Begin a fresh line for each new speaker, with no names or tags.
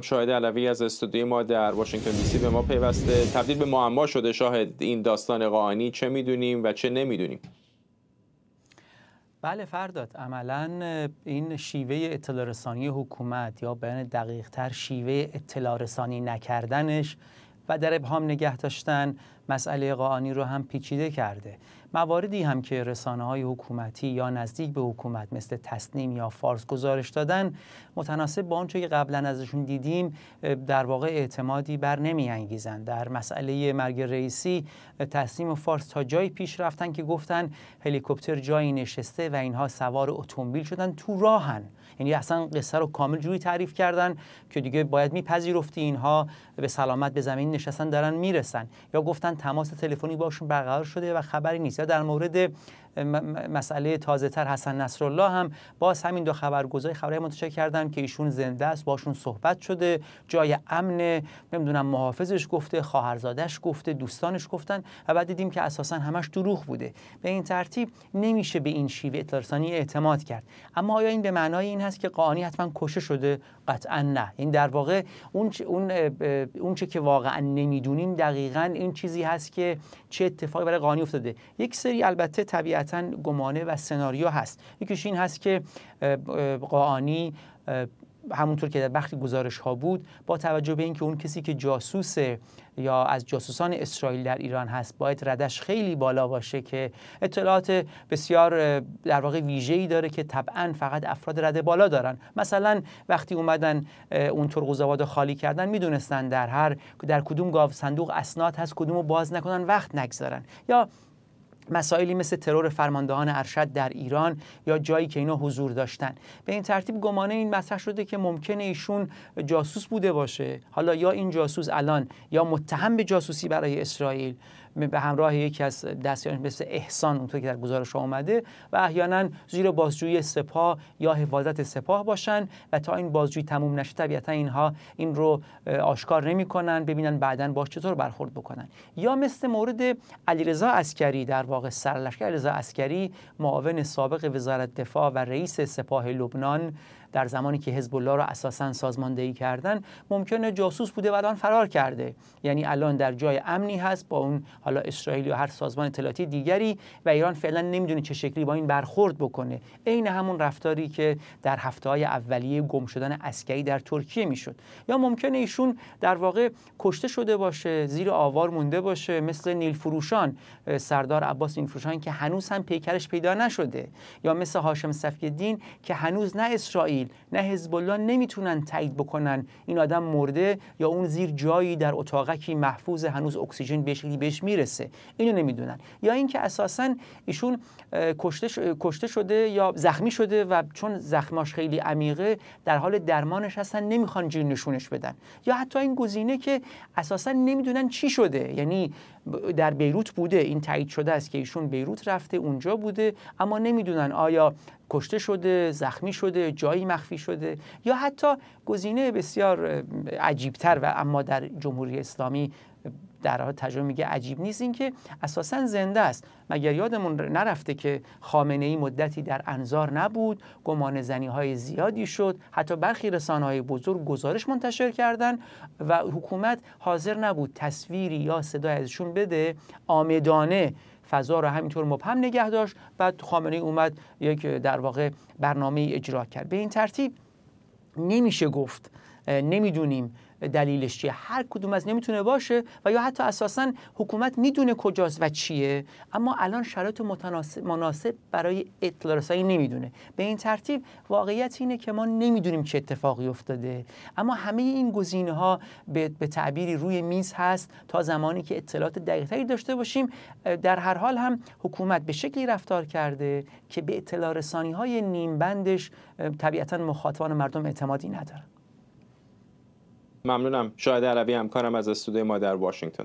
شاهد علوی از استودیوی ما در واشنگتن دی سی به ما پیوسته تبدیل به معما شده شاهد این داستان قانی چه میدونیم و چه نمیدونیم بله فرداد عملا این شیوه اطلاع رسانی حکومت یا بیان دقیقتر شیوه اطلاع رسانی نکردنش و در ابهام نگه داشتن مسئله قانی رو هم پیچیده کرده مواردی هم که رسانه های حکومتی یا نزدیک به حکومت مثل تسنیم یا فارس گزارش دادن متناسب با آنچه که قبلا ازشون دیدیم در واقع اعتمادی بر انگیزن در مسئله مرگ رئیسی تسنیم و فارس تا جایی پیش رفتن که گفتن هلیکوپتر جایی نشسته و اینها سوار اتومبیل شدن تو راهن یعنی اصلا قصه رو کامل جوری تعریف کردن که دیگه باید میپذیرفتی اینها به سلامت به زمین نشستن دارن میرسن یا گفتن تماس تلفنی باشون برقرار شده و خبری نیست یا در مورد مسئله تازه تر حسن نصرالله هم باز همین دو خبرگزاری خبرهای منتشر کردن که ایشون زنده است باشون صحبت شده جای امن نمیدونم محافظش گفته خواهرزادش گفته دوستانش گفتن و بعد دیدیم که اساسا همش دروغ بوده به این ترتیب نمیشه به این شیوه اطلاعرسانی اعتماد کرد اما آیا این به معنای این هست که قانی حتما کشه شده قطعا نه این در واقع اون اون اون چه که واقعا نمیدونیم دقیقا این چیزی هست که چه اتفاقی برای قانی افتاده یک سری البته طبیعت طبیعتا گمانه و سناریو هست یکیش این هست که قاعانی همونطور که در بخش گزارش ها بود با توجه به اینکه اون کسی که جاسوس یا از جاسوسان اسرائیل در ایران هست باید ردش خیلی بالا باشه که اطلاعات بسیار در واقع ویژه ای داره که طبعا فقط افراد رده بالا دارن مثلا وقتی اومدن اون رو خالی کردن میدونستن در هر در کدوم گاو صندوق اسناد هست کدومو باز نکنن وقت نگذارن یا مسائلی مثل ترور فرماندهان ارشد در ایران یا جایی که اینا حضور داشتن به این ترتیب گمانه این مطرح شده که ممکنه ایشون جاسوس بوده باشه حالا یا این جاسوس الان یا متهم به جاسوسی برای اسرائیل به همراه یکی از دستیاران مثل احسان اونطور که در گزارش آمده و احیانا زیر بازجویی سپاه یا حفاظت سپاه باشن و تا این بازجویی تموم نشه طبیعتا اینها این رو آشکار نمیکنن ببینن بعدا با چطور برخورد بکنن یا مثل مورد علیرضا عسکری در واقع سرلشکر رضا اسکری معاون سابق وزارت دفاع و رئیس سپاه لبنان در زمانی که حزب الله را اساسا سازماندهی کردن ممکنه جاسوس بوده و الان فرار کرده یعنی الان در جای امنی هست با اون حالا اسرائیل یا هر سازمان اطلاعاتی دیگری و ایران فعلا نمیدونه چه شکلی با این برخورد بکنه عین همون رفتاری که در هفته های اولیه گم شدن اسکری در ترکیه میشد یا ممکنه ایشون در واقع کشته شده باشه زیر آوار مونده باشه مثل نیل فروشان سردار عباس این فروشان که هنوز هم پیکرش پیدا نشده یا مثل هاشم صفی که هنوز نه اسرائیل نه حزب الله نمیتونن تایید بکنن این آدم مرده یا اون زیر جایی در اتاقکی محفوظ هنوز اکسیژن به بهش میرسه اینو نمیدونن یا اینکه اساسا ایشون کشته, کشته شده یا زخمی شده و چون زخماش خیلی عمیقه در حال درمانش هستن نمیخوان جیر نشونش بدن یا حتی این گزینه که اساسا نمیدونن چی شده یعنی در بیروت بوده این تایید شده است که ایشون بیروت رفته اونجا بوده اما نمیدونن آیا کشته شده زخمی شده جایی مخفی شده یا حتی گزینه بسیار عجیبتر و اما در جمهوری اسلامی در حال تجربه میگه عجیب نیست اینکه اساسا زنده است مگر یادمون نرفته که خامنه ای مدتی در انظار نبود گمان زنی های زیادی شد حتی برخی رسانه های بزرگ گزارش منتشر کردن و حکومت حاضر نبود تصویری یا صدای ازشون بده آمدانه فضا رو همینطور مبهم نگه داشت بعد خامنه اومد یک در واقع برنامه اجرا کرد به این ترتیب نمیشه گفت نمیدونیم دلیلش چیه هر کدوم از نمیتونه باشه و یا حتی اساسا حکومت میدونه کجاست و چیه اما الان شرایط مناسب برای اطلاع رسانی نمیدونه به این ترتیب واقعیت اینه که ما نمیدونیم چه اتفاقی افتاده اما همه این گزینه ها به،, به تعبیری روی میز هست تا زمانی که اطلاعات دقیقتری داشته باشیم در هر حال هم حکومت به شکلی رفتار کرده که به اطلاع رسانی های نیمبندش طبیعتا مخاطبان مردم اعتمادی ندارن ممنونم شاهد عربی همکارم از استودیو ما در واشنگتن